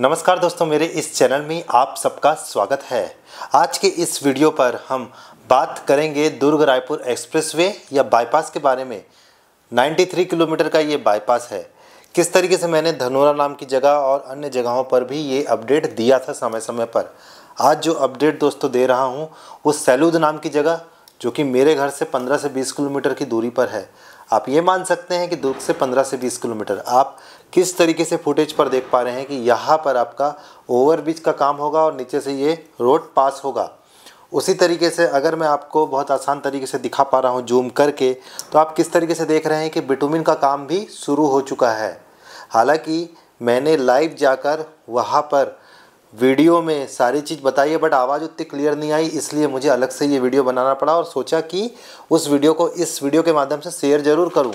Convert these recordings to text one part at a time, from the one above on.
नमस्कार दोस्तों मेरे इस चैनल में आप सबका स्वागत है आज के इस वीडियो पर हम बात करेंगे दुर्ग रायपुर एक्सप्रेसवे या बाईपास के बारे में 93 किलोमीटर का ये बाईपास है किस तरीके से मैंने धनोरा नाम की जगह और अन्य जगहों पर भी ये अपडेट दिया था समय समय पर आज जो अपडेट दोस्तों दे रहा हूँ वो सैलूद नाम की जगह जो कि मेरे घर से पंद्रह से बीस किलोमीटर की दूरी पर है आप ये मान सकते हैं कि दो से 15 से 20 किलोमीटर आप किस तरीके से फुटेज पर देख पा रहे हैं कि यहाँ पर आपका ओवरब्रिज का काम होगा और नीचे से ये रोड पास होगा उसी तरीके से अगर मैं आपको बहुत आसान तरीके से दिखा पा रहा हूँ जूम करके तो आप किस तरीके से देख रहे हैं कि बिटुमिन का काम भी शुरू हो चुका है हालांकि मैंने लाइव जाकर वहाँ पर वीडियो में सारी चीज़ बताइए बट आवाज़ उतनी क्लियर नहीं आई इसलिए मुझे अलग से ये वीडियो बनाना पड़ा और सोचा कि उस वीडियो को इस वीडियो के माध्यम से शेयर ज़रूर करूँ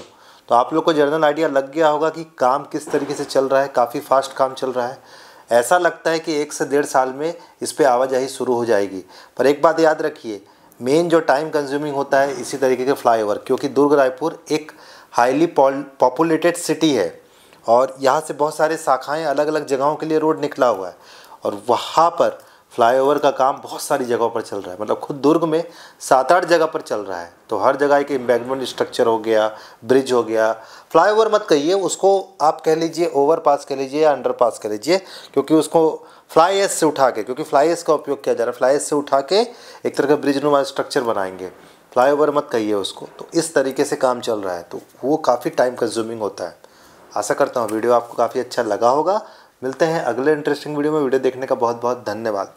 तो आप लोग को जर्नल आइडिया लग गया होगा कि काम किस तरीके से चल रहा है काफ़ी फास्ट काम चल रहा है ऐसा लगता है कि एक से डेढ़ साल में इस पर आवाजाही शुरू हो जाएगी पर एक बात याद रखिए मेन जो टाइम कंज्यूमिंग होता है इसी तरीके के फ्लाईओवर क्योंकि दुर्ग रायपुर एक हाईली पॉपुलेटेड सिटी है और यहाँ से बहुत सारे शाखाएँ अलग अलग जगहों के लिए रोड निकला हुआ है और वहाँ पर फ्लाईओवर का काम बहुत सारी जगहों पर चल रहा है मतलब खुद दुर्ग में सात आठ जगह पर चल रहा है तो हर जगह एक एम्बैगमेंट स्ट्रक्चर हो गया ब्रिज हो गया फ्लाईओवर मत कहिए उसको आप कह लीजिए ओवर पास कह लीजिए या अंडर पास कह लीजिए क्योंकि उसको फ्लाई एस से उठा के क्योंकि फ्लाई एस का उपयोग किया जा रहा है फ्लाई एस से उठा के एक तरह का ब्रिज नुमा स्ट्रक्चर बनाएंगे फ्लाई ओवर मत कहिए उसको तो इस तरीके से काम चल रहा है तो वो काफ़ी टाइम कंज्यूमिंग होता है आशा करता हूँ वीडियो आपको काफ़ी अच्छा लगा होगा मिलते हैं अगले इंटरेस्टिंग वीडियो में वीडियो देखने का बहुत बहुत धन्यवाद